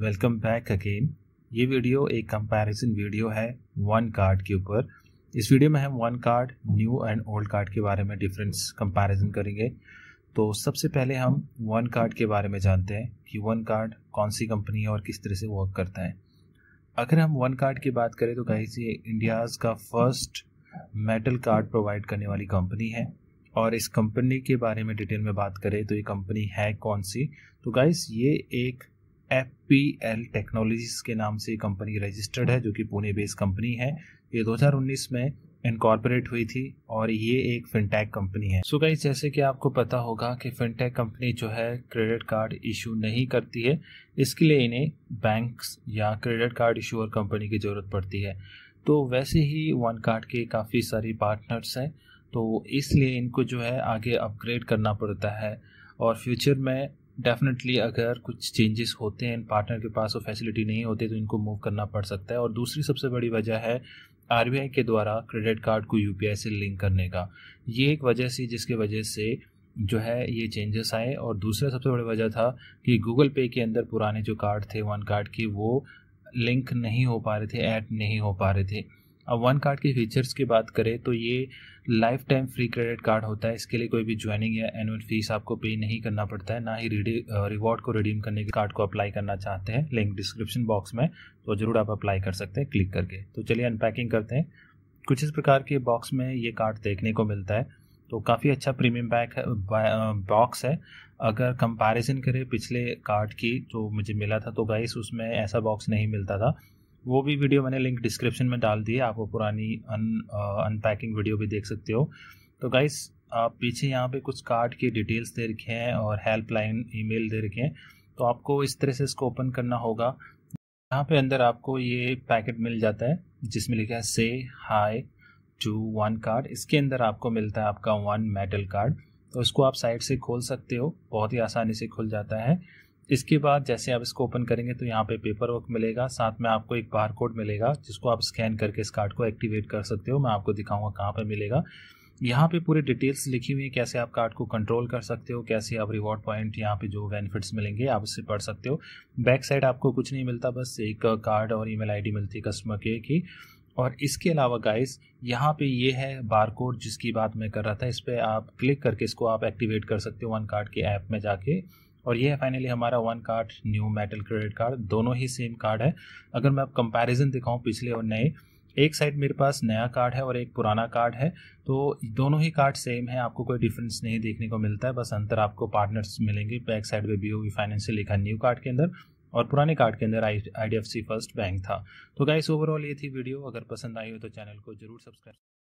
welcome back again ये video एक comparison video है वन कार्ड के ऊपर इस वीडियो में हम one card new and old card के बारे में डिफरेंस कंपैरिजन करेंगे तो सबसे पहले हम वन कार्ड के बारे में जानते हैं कि वन कार्ड कौन सी कंपनी है और किस तरह से वर्क करता है अगर हम वन कार्ड की बात करें तो कहीं ये इंडियाज़ का फर्स्ट मेटल कार्ड प्रोवाइड करने वाली कंपनी है और इस कंपनी के बारे में डिटेल में बात करें तो ये कंपनी है कौन सी तो गाइस ये एक एफ पी एल टेक्नोलॉजीज के नाम से कंपनी रजिस्टर्ड है जो कि पुणे बेस्ड कंपनी है ये 2019 में इनकॉर्पोरेट हुई थी और ये एक फिनटेक कंपनी है सो so गाइस जैसे कि आपको पता होगा कि फिनटेक कंपनी जो है क्रेडिट कार्ड इशू नहीं करती है इसके लिए इन्हें बैंक्स या क्रेडिट कार्ड इशूअर कंपनी की ज़रूरत पड़ती है तो वैसे ही वन कार्ड के काफ़ी सारी पार्टनर्स हैं तो इसलिए इनको जो है आगे अपग्रेड करना पड़ता है और फ्यूचर में डेफिनेटली अगर कुछ चेंजेस होते हैं पार्टनर के पास वो फैसिलिटी नहीं होती तो इनको मूव करना पड़ सकता है और दूसरी सबसे बड़ी वजह है आर के द्वारा क्रेडिट कार्ड को यू से लिंक करने का ये एक वजह सी जिसके वजह से जो है ये चेंजेस आए और दूसरा सबसे बड़ी वजह था कि गूगल पे के अंदर पुराने जो कार्ड थे वन कार्ड के वो लिंक नहीं हो पा रहे थे ऐड नहीं हो पा रहे थे अब वन कार्ड के फीचर्स की बात करें तो ये lifetime free credit card होता है इसके लिए कोई भी ज्वाइनिंग या एनुअल फीस आपको पे नहीं करना पड़ता है ना ही रिवॉर्ड को रिडीम करने के कार्ड को अप्लाई करना चाहते हैं लिंक डिस्क्रिप्शन बॉक्स में तो ज़रूर आप अप्लाई कर सकते हैं क्लिक करके तो चलिए अनपैकिंग करते हैं कुछ इस प्रकार के बॉक्स में ये कार्ड देखने को मिलता है तो काफ़ी अच्छा प्रीमियम बैक है बॉक्स है अगर कंपैरिजन करें पिछले कार्ड की जो मुझे मिला था तो गाइस उसमें ऐसा बॉक्स नहीं मिलता था वो भी वीडियो मैंने लिंक डिस्क्रिप्शन में डाल दी है आप वो पुरानी अन अनपैकिंग वीडियो भी देख सकते हो तो गाइस आप पीछे यहाँ पे कुछ कार्ड की डिटेल्स दे रखे हैं और हेल्पलाइन ईमेल दे रखे हैं तो आपको इस तरह से इसको ओपन करना होगा यहाँ पे अंदर आपको ये पैकेट मिल जाता है जिसमें लिखा है से हाई टू वन कार्ड इसके अंदर आपको मिलता है आपका वन मेटल कार्ड तो इसको आप साइड से खोल सकते हो बहुत ही आसानी से खुल जाता है इसके बाद जैसे आप इसको ओपन करेंगे तो यहाँ पे पेपर वर्क मिलेगा साथ में आपको एक बार कोड मिलेगा जिसको आप स्कैन करके इस कार्ड को एक्टिवेट कर सकते हो मैं आपको दिखाऊंगा कहाँ पे मिलेगा यहाँ पे पूरे डिटेल्स लिखी हुई है कैसे आप कार्ड को कंट्रोल कर सकते हो कैसे आप रिवॉर्ड पॉइंट यहाँ पे जो बेनिफिट्स मिलेंगे आप उससे पढ़ सकते हो बैक साइड आपको कुछ नहीं मिलता बस एक कार्ड और ईमेल आईडी मिलती है कस्टमर केयर की और इसके अलावा गाइस यहाँ पे ये है बार कोड जिसकी बात मैं कर रहा था इस पर आप क्लिक करके इसको आप एक्टिवेट कर सकते हो वन कार्ड के ऐप में जाके और ये है फाइनली हमारा one card new metal credit card दोनों ही सेम कार्ड है अगर मैं आप कंपैरिजन दिखाऊं पिछले और नए एक साइड मेरे पास नया कार्ड है और एक पुराना कार्ड है तो दोनों ही कार्ड सेम है आपको कोई डिफरेंस नहीं देखने को मिलता है बस अंतर आपको पार्टनर्स मिलेंगे बैक साइड पे बी ओ फाइनेंस से लिखा न्यू कार्ड के अंदर और पुराने कार्ड के अंदर I D F C first bank था तो गाइस ओवरऑल ये थी वीडियो अगर पसंद आई हो तो चैनल को जरूर सब्सक्राइब